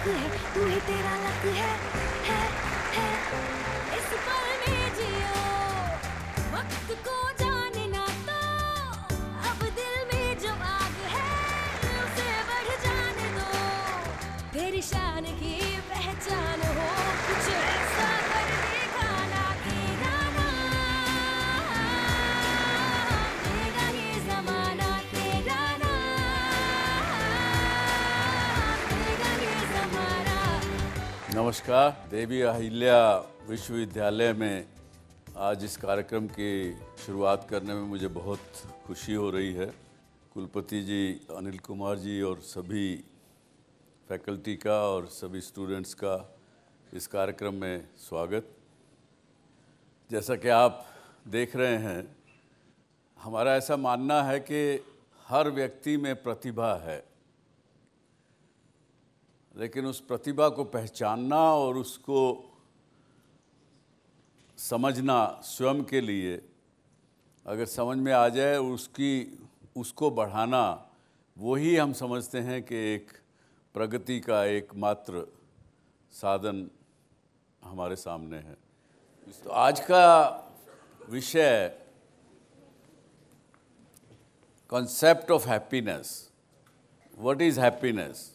Luck है तू ही तेरा लक है है है इस पल में जियो वक्त को नमस्कार देवी अहिल्या विश्वविद्यालय में आज इस कार्यक्रम की शुरुआत करने में मुझे बहुत खुशी हो रही है कुलपति जी अनिल कुमार जी और सभी फैकल्टी का और सभी स्टूडेंट्स का इस कार्यक्रम में स्वागत जैसा कि आप देख रहे हैं हमारा ऐसा मानना है कि हर व्यक्ति में प्रतिभा है लेकिन उस प्रतिभा को पहचानना और उसको समझना स्वयं के लिए अगर समझ में आ जाए उसकी उसको बढ़ाना वही हम समझते हैं कि एक प्रगति का एकमात्र साधन हमारे सामने है तो आज का विषय concept of happiness what is happiness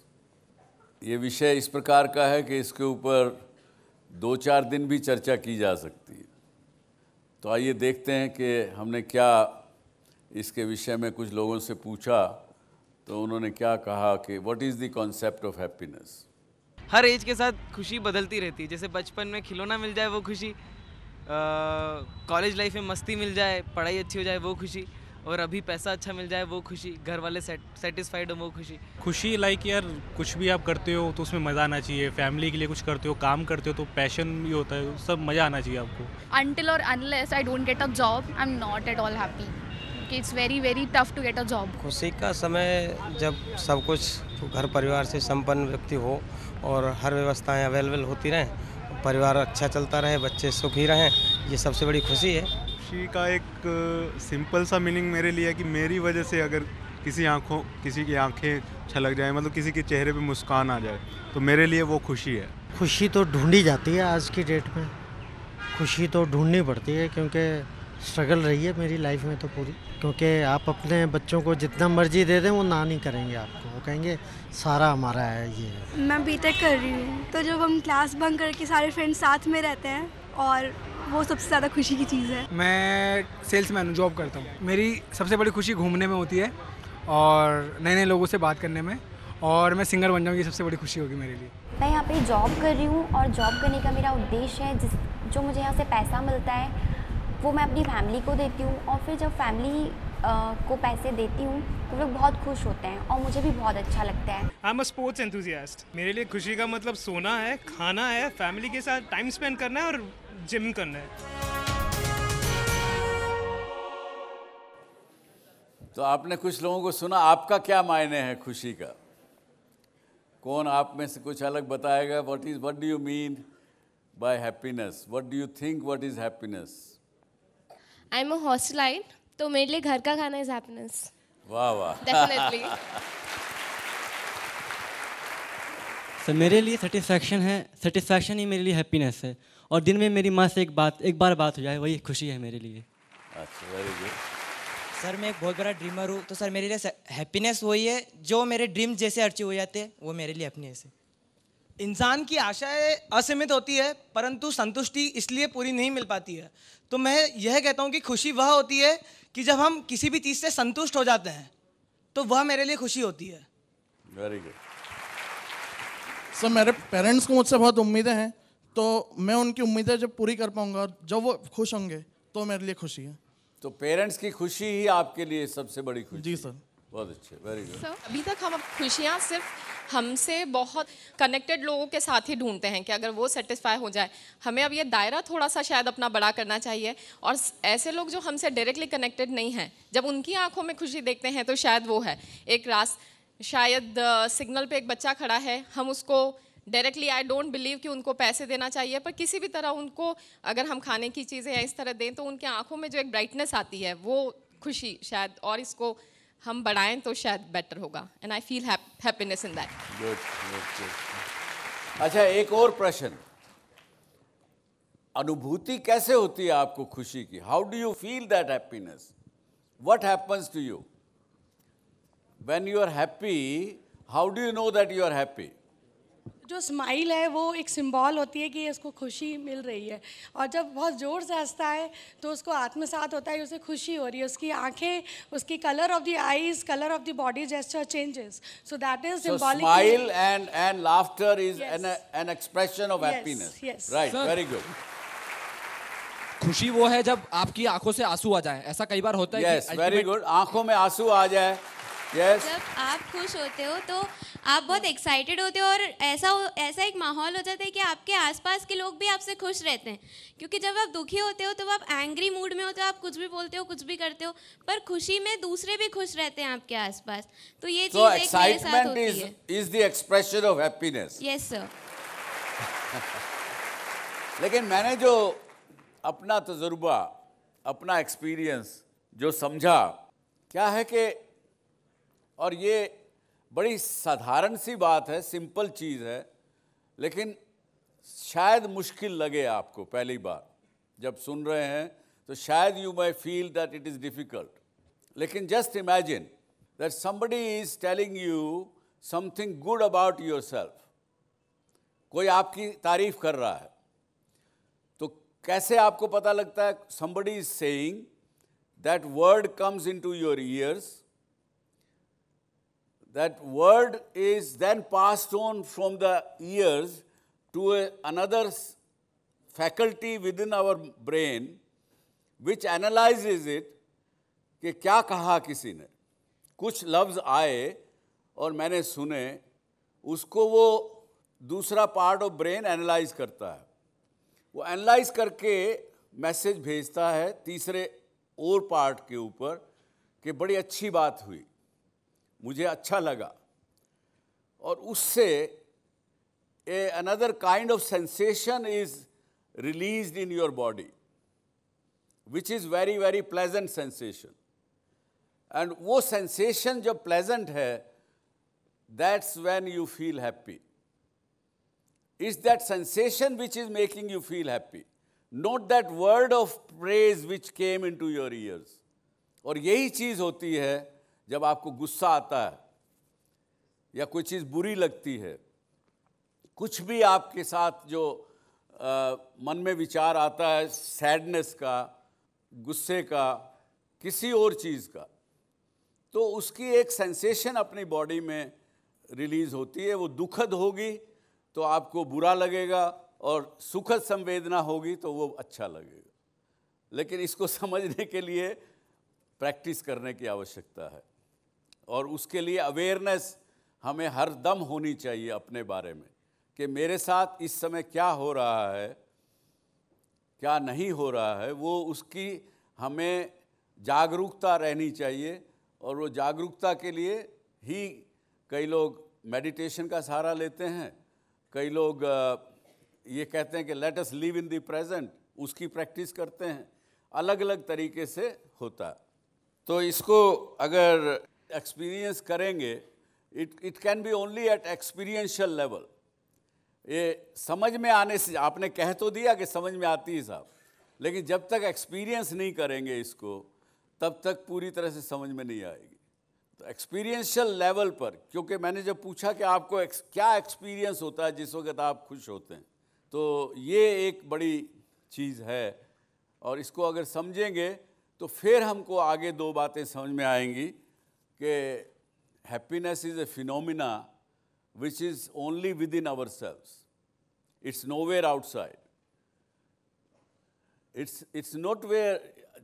ये विषय इस प्रकार का है कि इसके ऊपर दो चार दिन भी चर्चा की जा सकती है तो आइए देखते हैं कि हमने क्या इसके विषय में कुछ लोगों से पूछा तो उन्होंने क्या कहा कि what is the concept of happiness हर एज के साथ खुशी बदलती रहती है जैसे बचपन में खिलौना मिल जाए वो खुशी कॉलेज लाइफ में मस्ती मिल जाए पढ़ाई अच्छी हो जाए वो खुशी और अभी पैसा अच्छा मिल जाए वो खुशी घर वाले सेटिस्फाइड हो वो खुशी खुशी लाइक यार कुछ भी आप करते हो तो उसमें मज़ा आना चाहिए फैमिली के लिए कुछ करते हो काम करते हो तो पैशन भी होता है सब मज़ा आना चाहिए आपको अनटिल और unless I don't get a job I am not at all happy it's very very tough to get a job खुशी का समय जब सब कुछ घर परिवार से संपन्न व्यक्ति हो और हर व्यवस्थाएं अवेलेबल होती रहें परिवार अच्छा चलता रहे बच्चे सुखी रहें ये सबसे बड़ी खुशी है खुशी का एक सिंपल सा मीनिंग मेरे लिए है कि मेरी वजह से अगर किसी आँखों किसी की आँखें छलक जाए मतलब किसी के चेहरे पे मुस्कान आ जाए तो मेरे लिए वो खुशी है खुशी तो ढूंढी जाती है आज की डेट में खुशी तो ढूंढनी पड़ती है क्योंकि स्ट्रगल रही है मेरी लाइफ में तो पूरी क्योंकि आप अपने बच्चों को जितना मर्जी दे दें वो ना नहीं करेंगे आपको वो कहेंगे सारा हमारा है ये मैं बीटेक कर रही हूँ तो जब हम क्लास बंक करके सारे फ्रेंड्स साथ में रहते हैं और वो सबसे ज़्यादा खुशी की चीज़ है मैं सेल्समैन हूँ जॉब करता हूँ मेरी सबसे बड़ी खुशी घूमने में होती है और नए नए लोगों से बात करने में और मैं सिंगर बन जाऊँगी सबसे बड़ी खुशी होगी मेरे लिए मैं यहाँ पे जॉब कर रही हूँ और जॉब करने का मेरा उद्देश्य है जिस जो मुझे यहाँ से पैसा मिलता है वो मैं अपनी फैमिली को देती हूँ और फिर जब फैमिली को पैसे देती हूँ तो लोग बहुत खुश होते हैं और मुझे भी बहुत अच्छा लगता है I am a sports enthusiast मेरे लिए खुशी का मतलब सोना है खाना है फैमिली के साथ टाइम स्पेंड करना है और जिम करना है तो आपने कुछ लोगों को सुना आपका क्या मायने है खुशी का कौन आप में से कुछ अलग बताएगा what is what do you mean by happiness what do you think what is happiness I am a hostelite तो मेरे लिए घर का खाना इज हैप्पीनेस वाह वाह डेफिनेटली सर तो मेरे लिए सेटिस्फैक्शन है सेटिस्फैक्शन ही मेरे लिए हैप्पीनेस है और दिन में मेरी माँ से एक बात एक बार बात हो जाए वही खुशी है मेरे लिए अच्छा वेरी गुड सर मैं एक बहुत बड़ा ड्रीमर हूँ तो सर मेरे लिए हैप्पीनेस वही है जो मेरे ड्रीम जैसे अचीव हो जाते हैं वो मेरे लिए अपनी ऐसे इंसान की आशाएं असीमित होती है परंतु संतुष्टि इसलिए पूरी नहीं मिल पाती है तो मैं यह कहता हूँ कि खुशी वह होती है कि जब हम किसी भी चीज़ से संतुष्ट हो जाते हैं तो वह मेरे लिए खुशी होती है वेरी गुड सर मेरे पेरेंट्स को मुझसे बहुत उम्मीदें हैं तो मैं उनकी उम्मीदें जब पूरी कर पाऊंगा जब वो खुश होंगे तो मेरे लिए खुशी है तो पेरेंट्स की खुशी ही आपके लिए सबसे बड़ी खुशी जी सर बहुत अच्छे वेरी गुड सर अभी तक हम खुशियाँ सिर्फ हमसे बहुत कनेक्टेड लोगों के साथ ही ढूंढते हैं कि अगर वो सेटिस्फाई हो जाए हमें अब ये दायरा थोड़ा सा शायद अपना बड़ा करना चाहिए और ऐसे लोग जो हमसे डायरेक्टली कनेक्टेड नहीं हैं जब उनकी आंखों में खुशी देखते हैं तो शायद वो है एक रास्ता शायद सिग्नल पे एक बच्चा खड़ा है हम उसको डायरेक्टली आई डोंट बिलीव कि उनको पैसे देना चाहिए पर किसी भी तरह उनको अगर हम खाने की चीज़ें या इस तरह दें तो उनकी आंखों में जो एक ब्राइटनेस आती है वो खुशी शायद और इसको हम बढ़ाएं तो शायद बेटर होगा and I feel happiness in that अच्छा एक और प्रश्न अनुभूति कैसे होती है आपको खुशी की how do you feel that happiness what happens to you when you are happy, how do you know that you are happy? जो स्माइल है वो एक सिंबल होती है कि इसको खुशी मिल रही है और जब बहुत ज़ोर से हंसता है तो उसको आत्मसात होता है उसे खुशी हो रही है उसकी आंखें उसकी colour of the eyes colour of the body gesture changes so that is symbolic smile and and laughter is an an expression of happiness right very good खुशी वो है जब आपकी आंखों से आंसू आ जाए ऐसा कई बार होता है वेरी गुड आंखों में आंसू आ जाए yes. जब आप खुश होते हो तो आप बहुत एक्साइटेड होते हो और ऐसा ऐसा एक माहौल हो जाता है कि आपके आसपास के लोग भी आपसे खुश रहते हैं क्योंकि जब आप दुखी होते हो तो आप एंग्री मूड में होते हो आप कुछ भी बोलते हो कुछ भी करते हो पर खुशी में दूसरे भी खुश रहते हैं आपके आसपास तो ये चीज एक मेरे साथ होती is, है इज लेकिन मैंने जो अपना तजुर्बा अपना एक्सपीरियंस जो समझा क्या है कि और ये बड़ी साधारण सी बात है सिंपल चीज़ है लेकिन शायद मुश्किल लगे आपको पहली बार जब सुन रहे हैं तो शायद you may feel that it is difficult लेकिन just imagine that somebody is telling you something good about yourself कोई आपकी तारीफ कर रहा है तो कैसे आपको पता लगता है somebody is saying that word comes into your ears that word is then passed on from the ears to a, another faculty within our brain which analyzes it कि क्या कहा किसी ने कुछ लफ्ज़ आए और मैंने सुने उसको वो दूसरा पार्ट ऑफ ब्रेन एनालाइज करता है वो एनालाइज करके मैसेज भेजता है तीसरे और पार्ट के ऊपर कि बड़ी अच्छी बात हुई मुझे अच्छा लगा और उससे a another kind of sensation is release in your body which is very very pleasant sensation and वो सेंसेशन जब प्लेजेंट है that's when you feel happy is that sensation which is making you feel happy not that word of praise which came into your ears और यही चीज़ होती है जब आपको गुस्सा आता है या कोई चीज़ बुरी लगती है कुछ भी आपके साथ जो आ, मन में विचार आता है सैडनेस का गुस्से का किसी और चीज़ का तो उसकी एक सेंसेशन अपनी बॉडी में रिलीज़ होती है वो दुखद होगी तो आपको बुरा लगेगा और सुखद संवेदना होगी तो वो अच्छा लगेगा लेकिन इसको समझने के लिए प्रैक्टिस करने की आवश्यकता है और उसके लिए अवेयरनेस हमें हर दम होनी चाहिए अपने बारे में कि मेरे साथ इस समय क्या हो रहा है क्या नहीं हो रहा है वो उसकी हमें जागरूकता रहनी चाहिए और वो जागरूकता के लिए ही कई लोग मेडिटेशन का सहारा लेते हैं कई लोग ये कहते हैं कि let us live in the present उसकी प्रैक्टिस करते हैं अलग अलग तरीके से होता तो इसको अगर एक्सपीरियंस करेंगे it it can be only at experiential level ये समझ में आने से आपने कह तो दिया कि समझ में आती है साहब लेकिन जब तक एक्सपीरियंस नहीं करेंगे इसको तब तक पूरी तरह से समझ में नहीं आएगी तो एक्सपीरियंशियल लेवल पर क्योंकि मैंने जब पूछा कि आपको एक, क्या एक्सपीरियंस होता है जिस वक्त आप खुश होते हैं तो ये एक बड़ी चीज़ है और इसको अगर समझेंगे तो फिर हमको आगे दो बातें समझ में आएंगी okay, happiness is a phenomena which is only within ourselves. It's nowhere outside. It's, it's not where,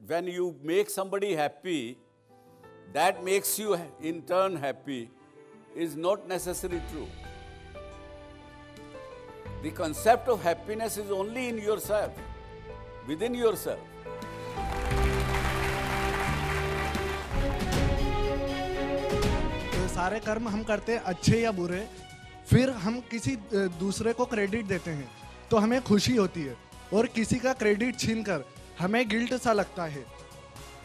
when you make somebody happy, that makes you in turn happy, is not necessarily true. The concept of happiness is only in yourself, within yourself. सारे कर्म हम करते हैं अच्छे या बुरे फिर हम किसी दूसरे को क्रेडिट देते हैं तो हमें खुशी होती है और किसी का क्रेडिट छीन कर हमें गिल्ट सा लगता है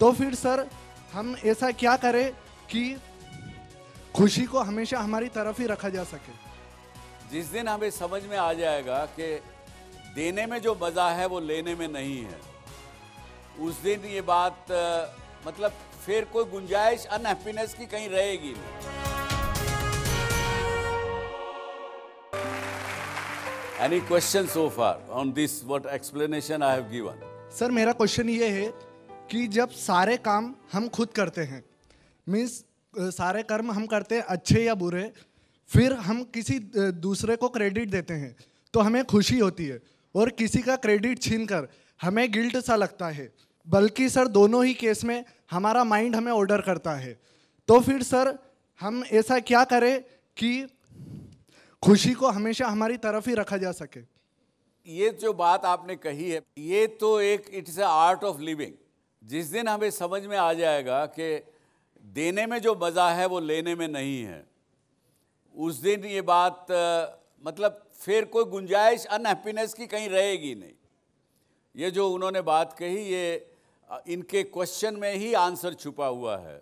तो फिर सर हम ऐसा क्या करें कि खुशी को हमेशा हमारी तरफ ही रखा जा सके जिस दिन हमें समझ में आ जाएगा कि देने में जो मज़ा है वो लेने में नहीं है उस दिन ये बात मतलब फिर कोई गुंजाइश अनहैप्पीनेस की कहीं रहेगी नहीं any question so far on this what explanation I have given sir मेरा क्वेश्चन ये है कि जब सारे काम हम खुद करते हैं मीन्स सारे कर्म हम करते हैं अच्छे या बुरे फिर हम किसी दूसरे को क्रेडिट देते हैं तो हमें खुशी होती है और किसी का क्रेडिट छीन कर हमें गिल्ट सा लगता है बल्कि सर दोनों ही केस में हमारा माइंड हमें ऑर्डर करता है तो फिर सर हम ऐसा क्या करें कि खुशी को हमेशा हमारी तरफ ही रखा जा सके ये जो बात आपने कही है ये तो एक it's a art of living जिस दिन हमें समझ में आ जाएगा कि देने में जो मज़ा है वो लेने में नहीं है उस दिन ये बात मतलब फिर कोई गुंजाइश अनहैप्पीनेस की कहीं रहेगी नहीं ये जो उन्होंने बात कही ये इनके क्वेश्चन में ही आंसर छुपा हुआ है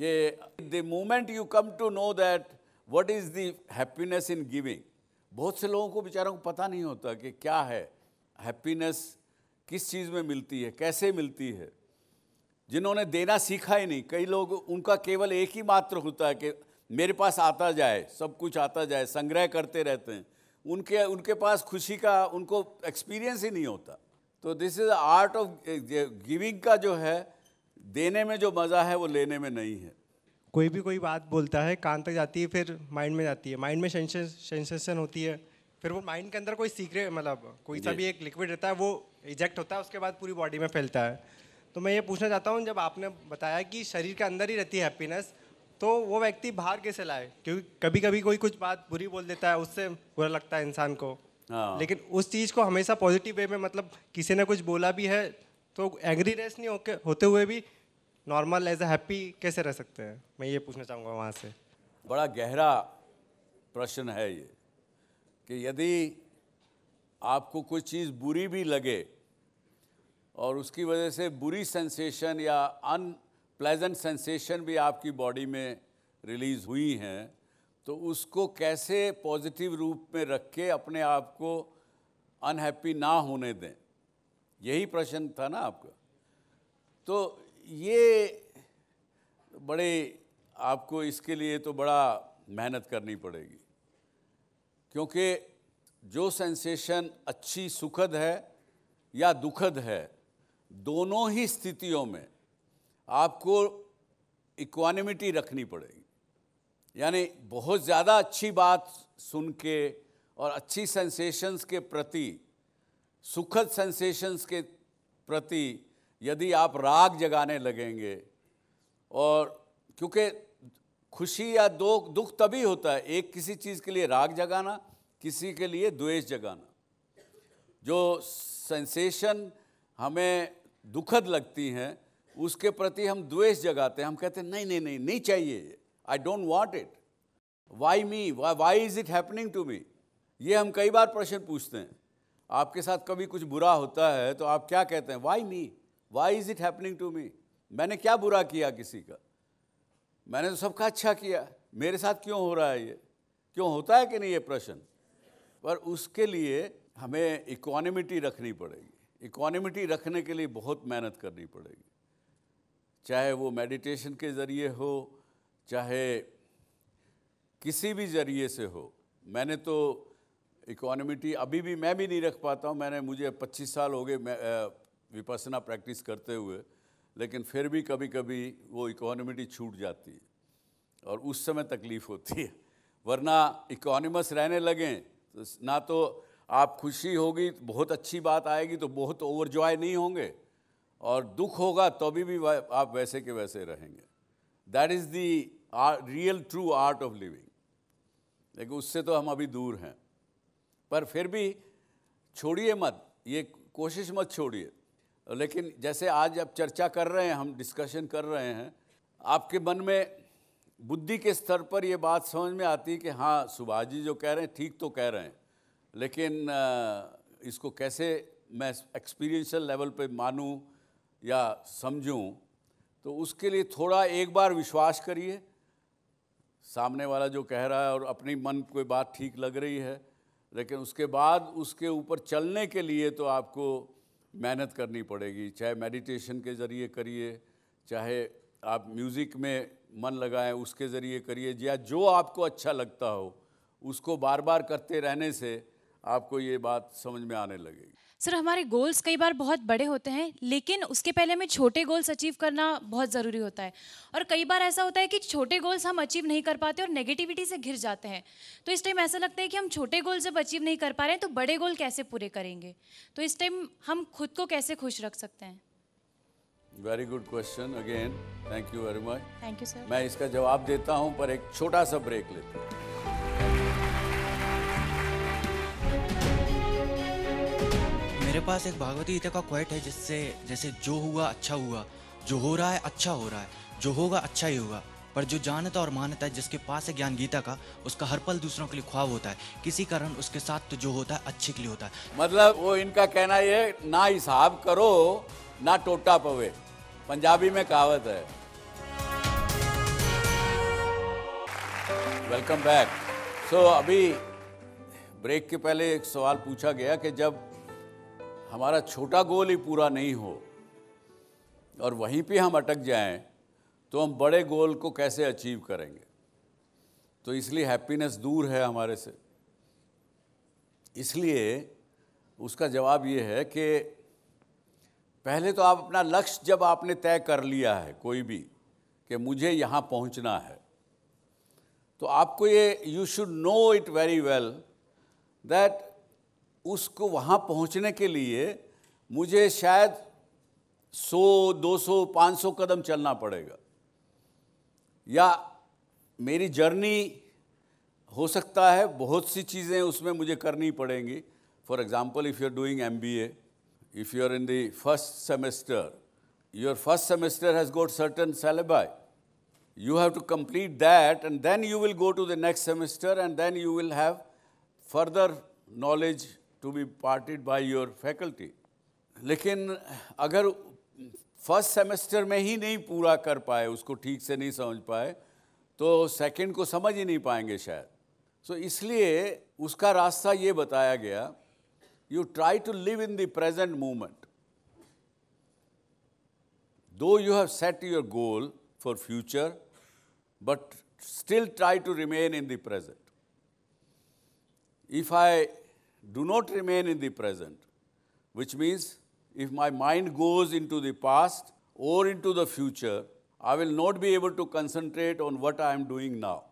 कि the moment you come to know that what is the happiness in giving बहुत से लोगों को बेचारों को पता नहीं होता कि क्या है हैप्पीनेस किस चीज़ में मिलती है कैसे मिलती है जिन्होंने देना सीखा ही नहीं कई लोग उनका केवल एक ही मात्र होता है कि मेरे पास आता जाए सब कुछ आता जाए संग्रह करते रहते हैं उनके उनके पास खुशी का उनको एक्सपीरियंस ही नहीं होता तो this is art of giving का जो है देने में जो मज़ा है वो लेने में नहीं है कोई भी कोई बात बोलता है कान तक जाती है फिर माइंड में जाती है माइंड में सेंसेशन होती है फिर वो माइंड के अंदर कोई सीक्रेट मतलब कोई सा भी एक लिक्विड रहता है वो इजेक्ट होता है उसके बाद पूरी बॉडी में फैलता है तो मैं ये पूछना चाहता हूँ जब आपने बताया कि शरीर के अंदर ही रहती है हैप्पीनेस तो वो व्यक्ति बाहर कैसे लाए क्योंकि कभी कभी कोई कुछ बात बुरी बोल देता है उससे बुरा लगता है इंसान को हाँ। लेकिन उस चीज़ को हमेशा पॉजिटिव वे में मतलब किसी ने कुछ बोला भी है तो एग्री रेस नहीं होके होते हुए भी नॉर्मल एज ए हैप्पी कैसे रह सकते हैं मैं ये पूछना चाहूँगा वहाँ से बड़ा गहरा प्रश्न है ये कि यदि आपको कोई चीज़ बुरी भी लगे और उसकी वजह से बुरी सेंसेशन या अनप्लेजेंट सेंसेशन भी आपकी बॉडी में रिलीज़ हुई हैं तो उसको कैसे पॉजिटिव रूप में रख के अपने आप को अनहैप्पी ना होने दें यही प्रश्न था ना आपका तो ये बड़े आपको इसके लिए तो बड़ा मेहनत करनी पड़ेगी क्योंकि जो सेंसेशन अच्छी सुखद है या दुखद है दोनों ही स्थितियों में आपको इक्वानिमिटी रखनी पड़ेगी यानी बहुत ज़्यादा अच्छी बात सुन के और अच्छी सेंसेशंस के प्रति सुखद सेंसेशंस के प्रति यदि आप राग जगाने लगेंगे और क्योंकि खुशी या दो दुख तभी होता है एक किसी चीज़ के लिए राग जगाना किसी के लिए द्वेष जगाना जो सेंसेशन हमें दुखद लगती हैं उसके प्रति हम द्वेष जगाते हैं हम कहते हैं नहीं नहीं नहीं नहीं चाहिए I don't want it why me why is it happening to me ये हम कई बार प्रश्न पूछते हैं आपके साथ कभी कुछ बुरा होता है तो आप क्या कहते हैं why me why is it happening to me मैंने क्या बुरा किया किसी का मैंने तो सबका अच्छा किया मेरे साथ क्यों हो रहा है ये क्यों होता है कि नहीं ये प्रश्न पर उसके लिए हमें इकोनॉमिटी रखनी पड़ेगी इकोनॉमिटी रखने के लिए बहुत मेहनत करनी पड़ेगी चाहे वो मेडिटेशन के ज़रिए हो चाहे किसी भी जरिए से हो मैंने तो इकोनॉमिटी अभी भी मैं भी नहीं रख पाता हूँ मैंने मुझे 25 साल हो गए विपसना प्रैक्टिस करते हुए लेकिन फिर भी कभी कभी वो इकोनॉमिटी छूट जाती है और उस समय तकलीफ़ होती है वरना इकोनॉमस रहने लगें तो ना तो आप खुशी होगी बहुत अच्छी बात आएगी तो बहुत ओवरजॉय नहीं होंगे और दुख होगा तो भी, भी आप वैसे के वैसे रहेंगे that is the real true art of living लेकिन उससे तो हम अभी दूर हैं पर फिर भी छोड़िए मत ये कोशिश मत छोड़िए लेकिन जैसे आज आप चर्चा कर रहे हैं हम डिस्कशन कर रहे हैं आपके मन में बुद्धि के स्तर पर ये बात समझ में आती है कि हाँ सुभाष जी जो कह रहे हैं ठीक तो कह रहे हैं लेकिन इसको कैसे मैं एक्सपीरियंशल लेवल पे मानूं या समझूं तो उसके लिए थोड़ा एक बार विश्वास करिए सामने वाला जो कह रहा है और अपनी मन कोई बात ठीक लग रही है लेकिन उसके बाद उसके ऊपर चलने के लिए तो आपको मेहनत करनी पड़ेगी चाहे मेडिटेशन के ज़रिए करिए चाहे आप म्यूज़िक में मन लगाएं उसके ज़रिए करिए या जो आपको अच्छा लगता हो उसको बार बार करते रहने से आपको ये बात समझ में आने लगेगी सर हमारे गोल्स कई बार बहुत बड़े होते हैं लेकिन उसके पहले हमें छोटे गोल्स अचीव करना बहुत ज़रूरी होता है और कई बार ऐसा होता है कि छोटे गोल्स हम अचीव नहीं कर पाते और नेगेटिविटी से घिर जाते हैं तो इस टाइम ऐसा लगता है कि हम छोटे गोल जब अचीव नहीं कर पा रहे हैं तो बड़े गोल कैसे पूरे करेंगे तो इस टाइम हम खुद को कैसे खुश रख सकते हैं very good question again thank you very much thank you sir मैं इसका जवाब देता हूँ पर एक छोटा सा ब्रेक लेता हूँ मेरे पास एक भागवती गीता का क्वेट है जिससे जैसे जो हुआ अच्छा हुआ जो हो रहा है अच्छा हो रहा है जो होगा अच्छा ही होगा पर जो जानता और मानता है जिसके पास है ज्ञान गीता का उसका हर पल दूसरों के लिए ख्वाब होता है किसी कारण उसके साथ तो जो होता है अच्छे के लिए होता है मतलब वो इनका कहना ये ना हिसाब करो ना टोटा पवे पंजाबी में कहावत है वेलकम बैक सो अभी ब्रेक के पहले एक सवाल पूछा गया कि जब हमारा छोटा गोल ही पूरा नहीं हो और वहीं पे हम अटक जाएं तो हम बड़े गोल को कैसे अचीव करेंगे तो इसलिए हैप्पीनेस दूर है हमारे से इसलिए उसका जवाब ये है कि पहले तो आप अपना लक्ष्य जब आपने तय कर लिया है कोई भी कि मुझे यहाँ पहुँचना है तो आपको ये you should know it very well that उसको वहाँ पहुँचने के लिए मुझे शायद 100, 200, 500 कदम चलना पड़ेगा या मेरी जर्नी हो सकता है बहुत सी चीज़ें उसमें मुझे करनी पड़ेंगी for example if you are doing M B A if you are in the first semester your first semester has got certain syllabi you have to complete that and then you will go to the next semester and then you will have further knowledge to be parted by your faculty लेकिन अगर first semester में ही नहीं पूरा कर पाए उसको ठीक से नहीं समझ पाए तो सेकंड को समझ ही नहीं पाएंगे शायद सो so, इसलिए उसका रास्ता ये बताया गया you try to live in the present moment though you have set your goal for future but still try to remain in the present if I do not remain in the present, which means if my mind goes into the past or into the future, I will not be able to concentrate on what I am doing now.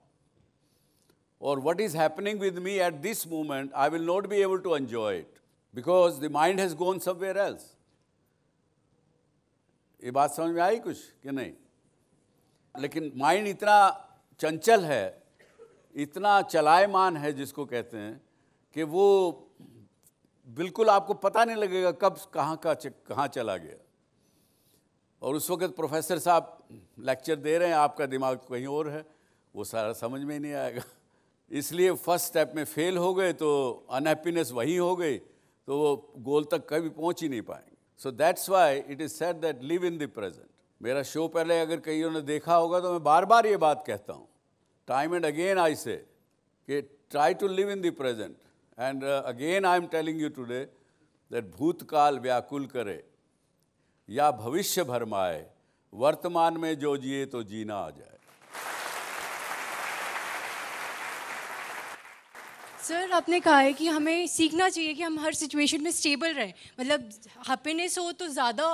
Or what is happening with me at this moment, I will not be able to enjoy it because the mind has gone somewhere else. ये बात समझ में आई कुछ कि नहीं लेकिन mind इतना चंचल है इतना चलायमान है जिसको कहते हैं कि वो बिल्कुल आपको पता नहीं लगेगा कब कहाँ का कहाँ चला गया और उस वक्त प्रोफेसर साहब लेक्चर दे रहे हैं आपका दिमाग कहीं और है वो सारा समझ में नहीं आएगा इसलिए फर्स्ट स्टेप में फेल हो गए तो अनहैप्पीनेस वही हो गई तो वो गोल तक कभी पहुंच ही नहीं पाएंगे so that's why it is said that live in the present मेरा शो पहले अगर कईयों ने देखा होगा तो मैं बार बार ये बात कहता हूँ time and again I say कि try to live in the present and again I am telling you you that भूतकाल व्याकुल करे या भविष्य भरमाए वर्तमान में जो जिए तो जीना आ जाए सर आपने कहा है कि हमें सीखना चाहिए कि हम हर सिचुएशन में स्टेबल रहें मतलब हैप्पीनेस हो तो ज़्यादा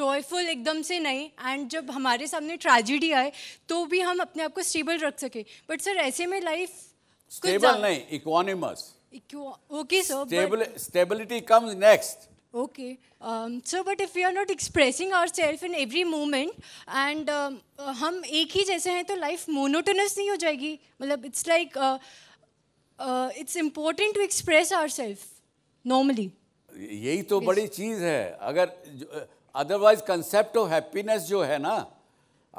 जॉयफुल एकदम से नहीं एंड जब हमारे सामने ट्रेजिडी आए तो भी हम अपने आप को स्टेबल रख सकें बट सर ऐसे में लाइफ स्टेबल नहीं equanimous okay sir Stabil but stability comes next okay um, so but if we are not expressing ourselves in every moment हम एक ही जैसे हैं तो लाइफ मोनोटोनस नहीं हो जाएगी मतलब it's like it's important to express our self normally यही तो बड़ी चीज़ है अगर अदरवाइज कंसेप्ट ऑफ हैप्पीनेस जो है ना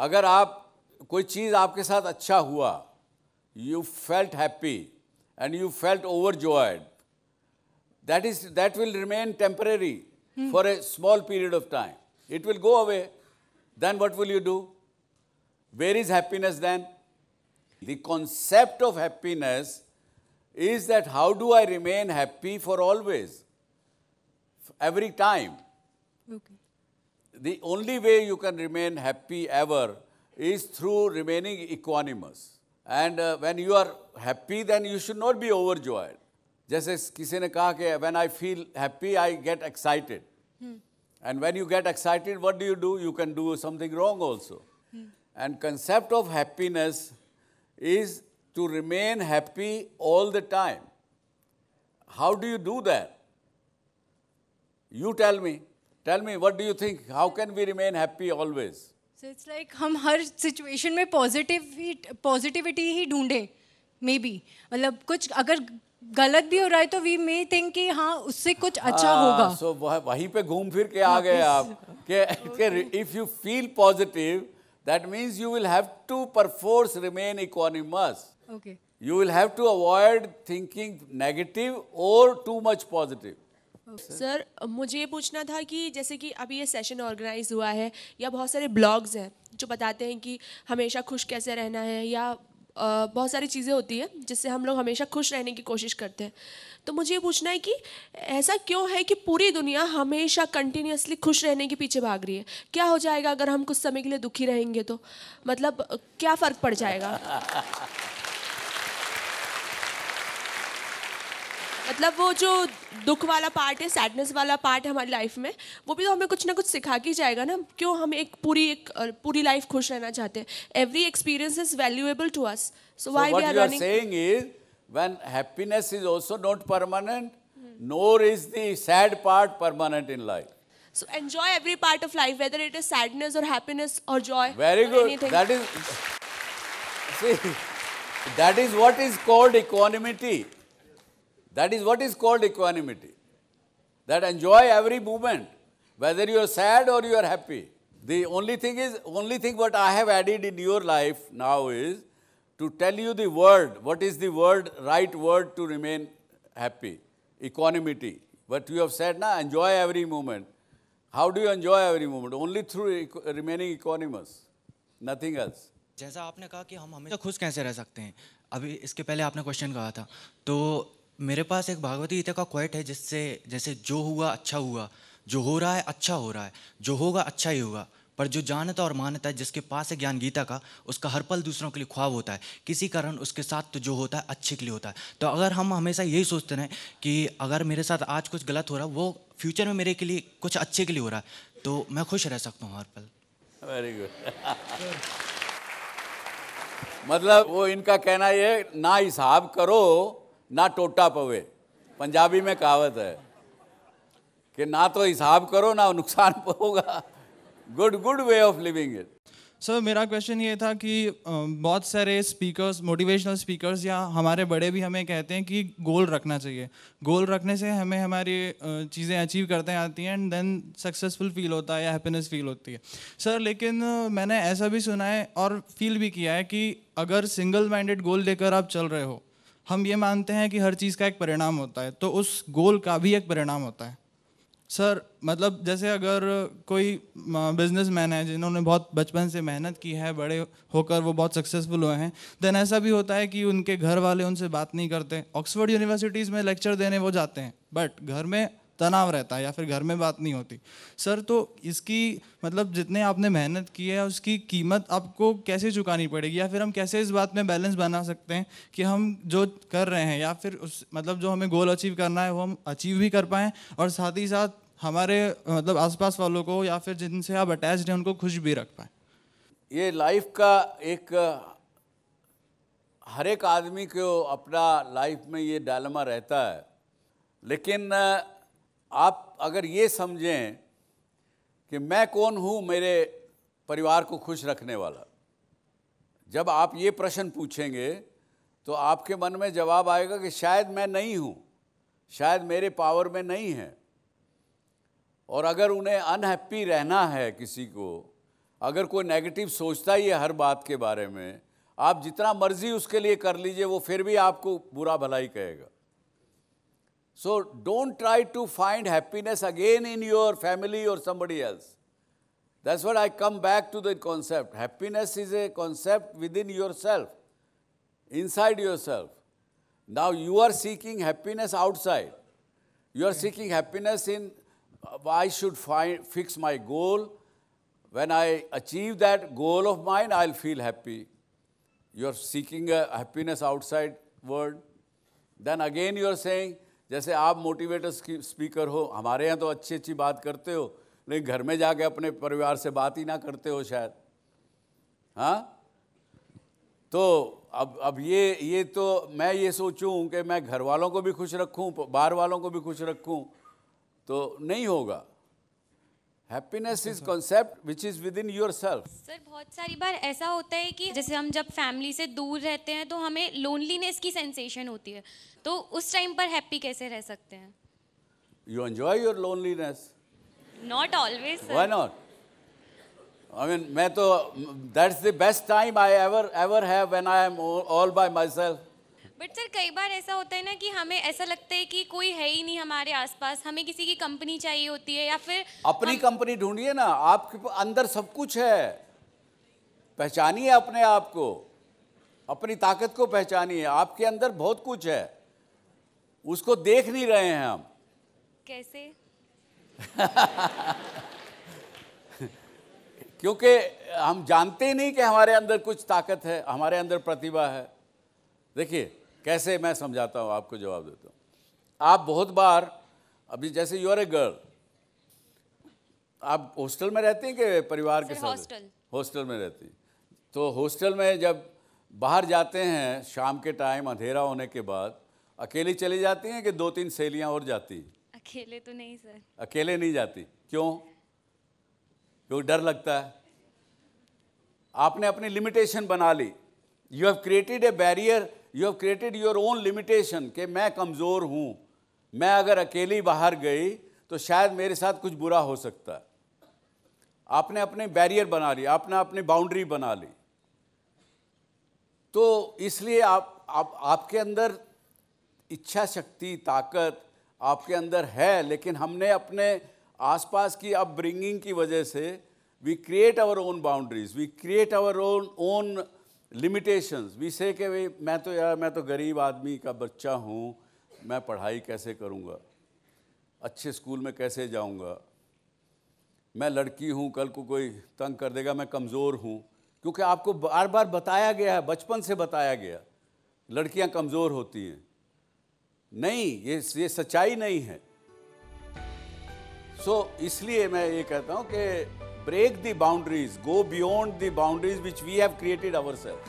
अगर आप कोई चीज़ आपके साथ अच्छा हुआ you felt happy and you felt overjoyed. That is, that will remain temporary hmm. for a small period of time. It will go away. Then what will you do? Where is happiness then? The concept of happiness is that how do I remain happy for always, every time? Okay. The only way you can remain happy ever is through remaining equanimous. And uh, when you are happy, then you should not be overjoyed. Just as ने कहा when I feel happy, I get excited. Hmm. And when you get excited, what do you do? You can do something wrong also. Hmm. And concept of happiness is to remain happy all the time. How do you do that? You tell me. Tell me, what do you think? How can we remain happy always? So it's like हम हर situation में positive positivity ही ढूंढे may B मतलब कुछ अगर गलत भी हो रहा है तो वी मे थिंक कि हाँ उससे कुछ अच्छा हाँ, होगा सो वहीं पे घूम फिर के आ गए आप के if you feel positive that means you will have to perforce remain equanimous okay you will have to avoid thinking negative और टू मच पॉजिटिव सर मुझे ये पूछना था कि जैसे कि अभी ये सेशन ऑर्गेनाइज हुआ है या बहुत सारे ब्लॉग्स हैं जो बताते हैं कि हमेशा खुश कैसे रहना है या बहुत सारी चीज़ें होती है जिससे हम लोग हमेशा खुश रहने की कोशिश करते हैं तो मुझे ये पूछना है कि ऐसा क्यों है कि पूरी दुनिया हमेशा कंटिन्यूसली खुश रहने के पीछे भाग रही है क्या हो जाएगा अगर हम कुछ समय के लिए दुखी रहेंगे तो मतलब क्या फ़र्क पड़ जाएगा मतलब वो जो दुख वाला पार्ट है सैडनेस वाला पार्ट हमारी लाइफ में वो भी तो हमें कुछ ना कुछ सिखा के जाएगा ना क्यों हम एक पूरी एक पूरी लाइफ खुश रहना चाहते हैं every experience is valuable to us so why we are running saying is when happiness is also not permanent nor is the sad part permanent in life so enjoy every part of life whether it is sadness और happiness और joy very good that is see that is what is called equanimity That is what is called equanimity. That enjoy every moment, whether you are sad or you are happy. The only thing is, only thing what I have added in your life now is to tell you the word. What is the word, right word to remain happy? Equanimity. But you have said, na, enjoy every moment. How do you enjoy every moment? Only through remaining equanimous, nothing else. जैसा आपने कहा कि हम हमेशा खुश कैसे रह सकते हैं अभी इसके पहले आपने क्वेश्चन कहा था तो मेरे पास एक भागवती गीता का क्वेट है जिससे जैसे जो हुआ अच्छा हुआ जो हो रहा है अच्छा हो रहा है जो होगा अच्छा ही होगा पर जो जानता और मानता है जिसके पास है ज्ञान गीता का उसका हर पल दूसरों के लिए ख्वाब होता है किसी कारण उसके साथ तो जो होता है अच्छे के लिए होता है तो अगर हम हमेशा यही सोचते रहें कि अगर मेरे साथ आज कुछ गलत हो रहा है वो फ्यूचर में मेरे के लिए कुछ अच्छे के लिए हो रहा है तो मैं खुश रह सकता हूँ हर पल वेरी गुड मतलब वो इनका कहना ये ना हिसाब करो ना टोटा पवे पंजाबी में कहावत है कि ना तो हिसाब करो ना नुकसान होगा good good way of living it sir मेरा क्वेश्चन ये था कि बहुत सारे स्पीकर्स मोटिवेशनल स्पीकर्स या हमारे बड़े भी हमें कहते हैं कि गोल रखना चाहिए गोल रखने से हमें हमारी चीज़ें अचीव करते आती हैं एंड देन सक्सेसफुल फील होता है या हैप्पीनेस फील होती है सर लेकिन मैंने ऐसा भी सुना है और फील भी किया है कि अगर सिंगल माइंडेड गोल लेकर आप चल रहे हो हम ये मानते हैं कि हर चीज़ का एक परिणाम होता है तो उस गोल का भी एक परिणाम होता है सर मतलब जैसे अगर कोई बिजनेस मैन है जिन्होंने बहुत बचपन से मेहनत की है बड़े होकर वो बहुत सक्सेसफुल हुए हैं देन ऐसा भी होता है कि उनके घर वाले उनसे बात नहीं करते ऑक्सफोर्ड यूनिवर्सिटीज़ में लेक्चर देने वो जाते हैं बट घर में तनाव रहता है या फिर घर में बात नहीं होती सर तो इसकी मतलब जितने आपने मेहनत की है उसकी कीमत आपको कैसे चुकानी पड़ेगी या फिर हम कैसे इस बात में बैलेंस बना सकते हैं कि हम जो कर रहे हैं या फिर उस मतलब जो हमें गोल अचीव करना है वो हम अचीव भी कर पाएँ और साथ ही साथ हमारे मतलब आसपास वालों को या फिर जिनसे आप अटैच हैं उनको खुश भी रख पाएँ ये लाइफ का एक हर एक आदमी को अपना लाइफ में ये डालमा रहता है लेकिन आप अगर ये समझें कि मैं कौन हूँ मेरे परिवार को खुश रखने वाला जब आप ये प्रश्न पूछेंगे तो आपके मन में जवाब आएगा कि शायद मैं नहीं हूँ शायद मेरे पावर में नहीं है और अगर उन्हें अनहैप्पी रहना है किसी को अगर कोई नेगेटिव सोचता ही है हर बात के बारे में आप जितना मर्जी उसके लिए कर लीजिए वो फिर भी आपको बुरा भलाई कहेगा So don't try to find happiness again in your family or somebody else. That's what I come back to the concept. Happiness is a concept within yourself, inside yourself. Now you are seeking happiness outside. You are seeking happiness in uh, I should find, fix my goal. When I achieve that goal of mine, I'll feel happy. You're seeking a uh, happiness outside world. Then again, you're saying, जैसे आप motivator speaker हो हमारे यहाँ तो अच्छी अच्छी बात करते हो लेकिन घर में जाके अपने परिवार से बात ही ना करते हो शायद हाँ तो अब अब ये ये तो मैं ये सोचूं कि मैं घर वालों को भी खुश रखूं बाहर वालों को भी खुश रखूं तो नहीं होगा happiness is concept which is within yourself sir बहुत सारी बार ऐसा होता है कि जैसे हम जब फैमिली से दूर रहते हैं तो हमें लोनलीनेस की सेंसेशन होती है तो उस टाइम पर हैप्पी कैसे रह सकते हैं you enjoy your loneliness not always why not I mean मैं तो that's the best time I ever ever have when I am all by myself but sir कई बार ऐसा होता है ना कि हमें ऐसा लगता है कि कोई है ही नहीं हमारे आसपास हमें किसी की कंपनी चाहिए होती है या फिर अपनी हम... कंपनी ढूंढिए ना आपके अंदर सब कुछ है पहचानिए अपने आप को अपनी ताकत को पहचानिए आपके अंदर बहुत कुछ है उसको देख नहीं रहे हैं हम कैसे क्योंकि हम जानते ही नहीं कि हमारे अंदर कुछ ताकत है हमारे अंदर प्रतिभा है देखिए कैसे मैं समझाता हूँ आपको जवाब देता हूँ आप बहुत बार अभी जैसे यू आर ए गर्ल आप हॉस्टल में रहती हैं कि परिवार के साथ हॉस्टल हॉस्टल में रहती तो हॉस्टल में जब बाहर जाते हैं शाम के टाइम अंधेरा होने के बाद अकेली चली जाती हैं कि दो तीन सहेलियां और जाती हैं अकेले तो नहीं सर अकेले नहीं जाती क्यों क्यों डर लगता है आपने अपनी लिमिटेशन बना ली you have created a barrier you have created your own limitation कि मैं कमज़ोर हूँ मैं अगर अकेली बाहर गई तो शायद मेरे साथ कुछ बुरा हो सकता है आपने अपने बैरियर बना ली आपने अपनी बाउंड्री बना ली तो इसलिए आप, आप आपके अंदर इच्छा शक्ति ताकत आपके अंदर है लेकिन हमने अपने आसपास की अपब्रिंगिंग की वजह से we create our own boundaries we create our own own limitations we say के भाई मैं तो यार मैं तो गरीब आदमी का बच्चा हूँ मैं पढ़ाई कैसे करूँगा अच्छे स्कूल में कैसे जाऊँगा मैं लड़की हूँ कल को कोई तंग कर देगा मैं कमज़ोर हूँ क्योंकि आपको बार बार बताया गया है बचपन से बताया गया लड़कियाँ कमज़ोर होती हैं नहीं ये ये सच्चाई नहीं है सो so, इसलिए मैं ये कहता हूँ कि break the boundaries, go beyond the boundaries which we have created ourselves.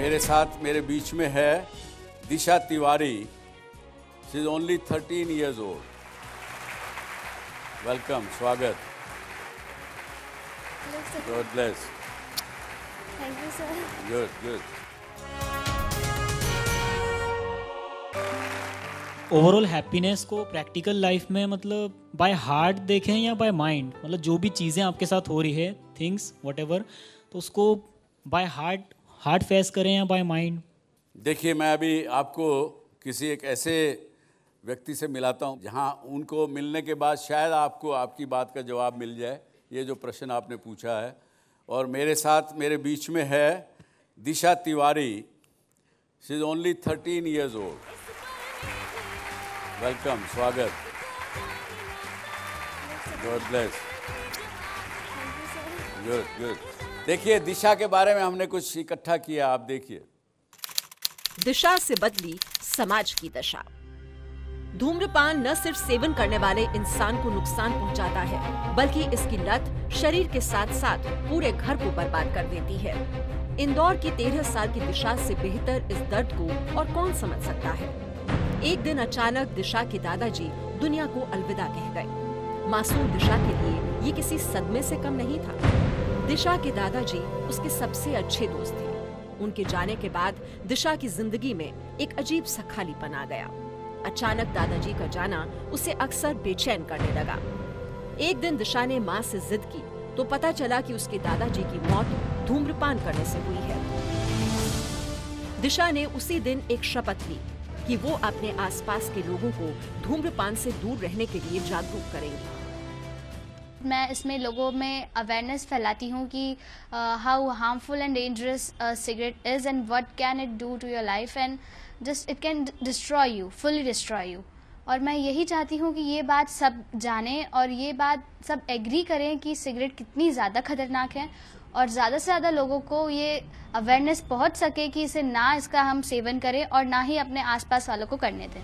mere sath mere beech mein hai disha tiwari she is only 13 years old welcome swagat god bless thank you sir good good overall happiness को practical life में मतलब by heart देखें या by mind मतलब जो भी चीज़ें आपके साथ हो रही है थिंग्स वट तो उसको बाय हार्ट हार्ट फेस करें या बाय माइंड देखिए मैं अभी आपको किसी एक ऐसे व्यक्ति से मिलाता हूँ जहाँ उनको मिलने के बाद शायद आपको आपकी बात का जवाब मिल जाए ये जो प्रश्न आपने पूछा है और मेरे साथ मेरे बीच में है Disha Tiwari she is only thirteen years old welcome स्वागत गॉड ब्लेस गुड गुड देखिए दिशा के बारे में हमने कुछ इकट्ठा किया आप देखिए दिशा से बदली समाज की दशा धूम्रपान न सिर्फ सेवन करने वाले इंसान को नुकसान पहुंचाता है बल्कि इसकी लत शरीर के साथ साथ पूरे घर को बर्बाद कर देती है इंदौर की तेरह साल की दिशा से बेहतर इस दर्द को और कौन समझ सकता है एक दिन अचानक दिशा के दादाजी दुनिया को अलविदा कह गए मासूम दिशा के लिए ये किसी सदमे से कम नहीं था दिशा के दादाजी उसके सबसे अच्छे दोस्त थे उनके जाने के बाद दिशा की जिंदगी में एक अजीब सा आ गया अचानक दादाजी का जाना उसे अक्सर बेचैन करने लगा एक दिन दिशा ने माँ से जिद की तो पता चला कि उसके दादाजी की मौत धूम्रपान करने से हुई है दिशा ने उसी दिन एक शपथ ली कि वो अपने आसपास के लोगों को धूम्रपान से दूर रहने के लिए जागरूक करेंगे मैं इसमें लोगों में अवेयरनेस फैलाती हूँ कि how harmful and dangerous cigarette is and what can it do to your life and just it can destroy you fully destroy you और मैं यही चाहती हूँ कि ये बात सब जानें और ये बात सब एग्री करें कि सिगरेट कितनी ज़्यादा खतरनाक है और ज़्यादा से ज़्यादा लोगों को ये अवेयरनेस पहुंच सके कि इसे ना इसका हम सेवन करें और ना ही अपने आसपास वालों को करने दें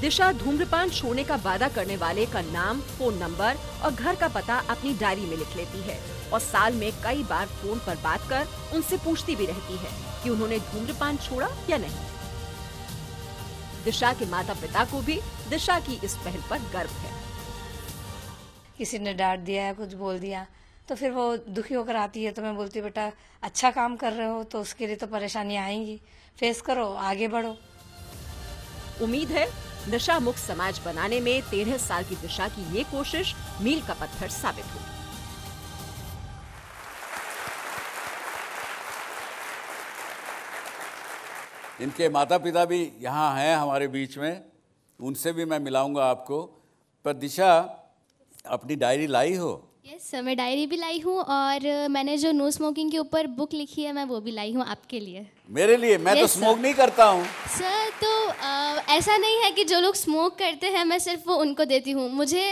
दिशा धूम्रपान छोड़ने का वादा करने वाले का नाम फोन नंबर और घर का पता अपनी डायरी में लिख लेती है और साल में कई बार फोन पर बात कर उनसे पूछती भी रहती है कि उन्होंने धूम्रपान छोड़ा या नहीं दिशा के माता पिता को भी दिशा की इस पहल पर गर्व है किसी ने डांट दिया या कुछ बोल दिया तो फिर वो दुखी होकर आती है तो मैं बोलती बेटा अच्छा काम कर रहे हो तो उसके लिए तो परेशानी आएंगी फेस करो आगे बढ़ो उम्मीद है नशा मुक्त समाज बनाने में तेरह साल की दिशा की ये कोशिश मील का पत्थर साबित होगी इनके माता पिता भी यहाँ हैं हमारे बीच में उनसे भी मैं मिलाऊंगा आपको पर दिशा अपनी डायरी लाई हो यस yes, मैं डायरी भी लाई हूँ और मैंने जो नो स्मोकिंग के ऊपर बुक लिखी है मैं वो भी लाई हूँ आपके लिए मेरे लिए मैं तो yes, तो स्मोक नहीं करता हूँ सर तो आ, ऐसा नहीं है कि जो लोग स्मोक करते हैं मैं सिर्फ वो उनको देती हूँ मुझे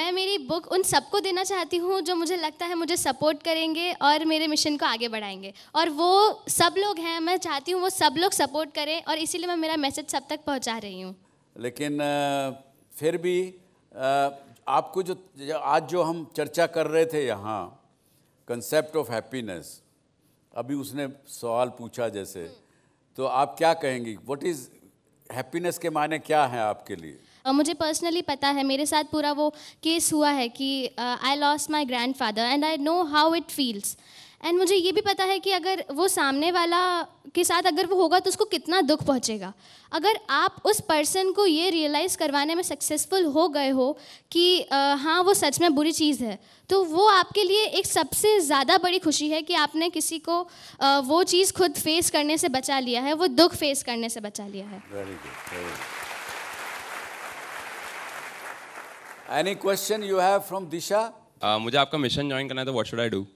मैं मेरी बुक उन सबको देना चाहती हूँ जो मुझे लगता है मुझे सपोर्ट करेंगे और मेरे मिशन को आगे बढ़ाएंगे और वो सब लोग हैं मैं चाहती हूँ वो सब लोग सपोर्ट करें और इसीलिए मैं मेरा मैसेज सब तक पहुँचा रही हूँ लेकिन फिर भी आपको जो आज जो हम चर्चा कर रहे थे यहाँ कंसेप्ट ऑफ हैप्पीनेस अभी उसने सवाल पूछा जैसे हम्म। तो आप क्या कहेंगी व्हाट इज़ हैप्पीनेस के माने क्या है आपके लिए uh, मुझे पर्सनली पता है मेरे साथ पूरा वो केस हुआ है कि I lost my grandfather and I know how it feels and मुझे ये भी पता है कि अगर वो सामने वाला के साथ अगर वो होगा तो उसको कितना दुख पहुँचेगा अगर आप उस पर्सन को ये रियलाइज़ करवाने में सक्सेसफुल हो गए हो कि आ, हाँ वो सच में बुरी चीज़ है तो वो आपके लिए एक सबसे ज़्यादा बड़ी खुशी है कि आपने किसी को आ, वो चीज़ खुद फेस करने से बचा लिया है वो दुख फेस करने से बचा लिया है Any question you have from Disha? Uh, मुझे आपका मिशन ज्वाइन करना है तो व्हाट शुड आई डू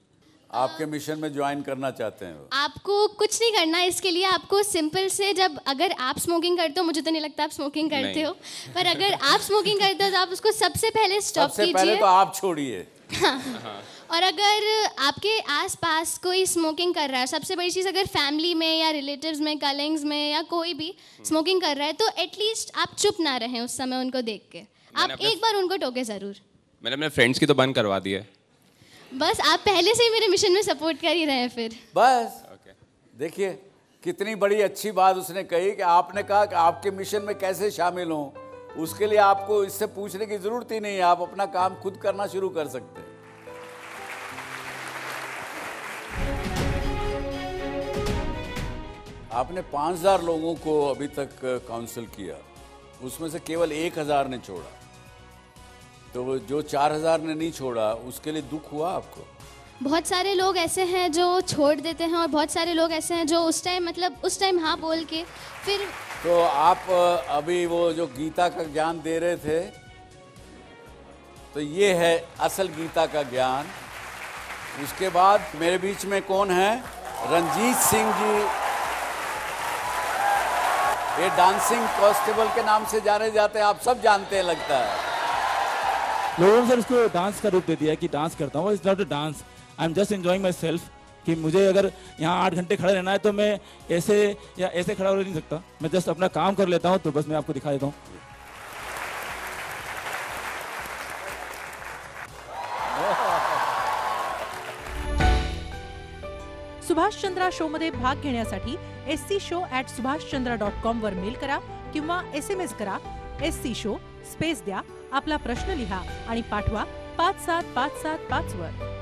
आपके मिशन में ज्वाइन करना चाहते हैं आपको कुछ नहीं करना इसके लिए आपको सिंपल से जब अगर आप स्मोकिंग करते हो मुझे तो नहीं लगता आप स्मोकिंग करते हो पर अगर आप स्मोकिंग करते हो तो आप उसको सबसे पहले स्टॉप कीजिए पहले तो आप छोड़िए और अगर आपके आसपास कोई स्मोकिंग कर रहा है सबसे बड़ी चीज़ अगर फैमिली में या रिलेटिव्स में कलिंग्स में या कोई भी स्मोकिंग कर रहा है तो एटलीस्ट आप चुप ना रहें उस समय उनको देख के आप एक बार उनको टोके ज़रूर मैंने अपने फ्रेंड्स की तो बंद करवा दी है बस आप पहले से ही मेरे मिशन में सपोर्ट कर ही रहे हैं फिर बस okay. देखिए कितनी बड़ी अच्छी बात उसने कही कि आपने कहा कि आपके मिशन में कैसे शामिल हों उसके लिए आपको इससे पूछने की जरूरत ही नहीं है आप अपना काम खुद करना शुरू कर सकते हैं आपने 5000 लोगों को अभी तक काउंसिल किया उसमें से केवल 1000 ने छोड़ा तो जो चार हजार ने नहीं छोड़ा उसके लिए दुख हुआ आपको बहुत सारे लोग ऐसे हैं जो छोड़ देते हैं और बहुत सारे लोग ऐसे हैं जो उस टाइम मतलब उस टाइम हाँ बोल के फिर तो आप अभी वो जो गीता का ज्ञान दे रहे थे तो ये है असल गीता का ज्ञान उसके बाद मेरे बीच में कौन है रंजीत सिंह जी ये डांसिंग कॉन्स्टेबल के नाम से जाने जाते हैं आप सब जानते हैं लगता है लोगों ने सर इसको डांस का रूप दे दिया कि डांस करता हूँ is not a dance I am just enjoying myself कि मुझे अगर यहाँ आठ घंटे खड़े रहना है तो मैं ऐसे या ऐसे खड़ा हो नहीं सकता मैं जस्ट अपना काम कर लेता हूँ तो बस मैं आपको दिखा देता हूँ सुभाष चंद्रा शो शोमध्ये भाग घेण्यासाठी S C show Subhash Chandra dot com वर मेल करा किंवा एस एम एस करा एस सी शो स्पेस द्या आपला प्रश्न लिहा आणि पाठवा पाच सात पाच सात पाच वर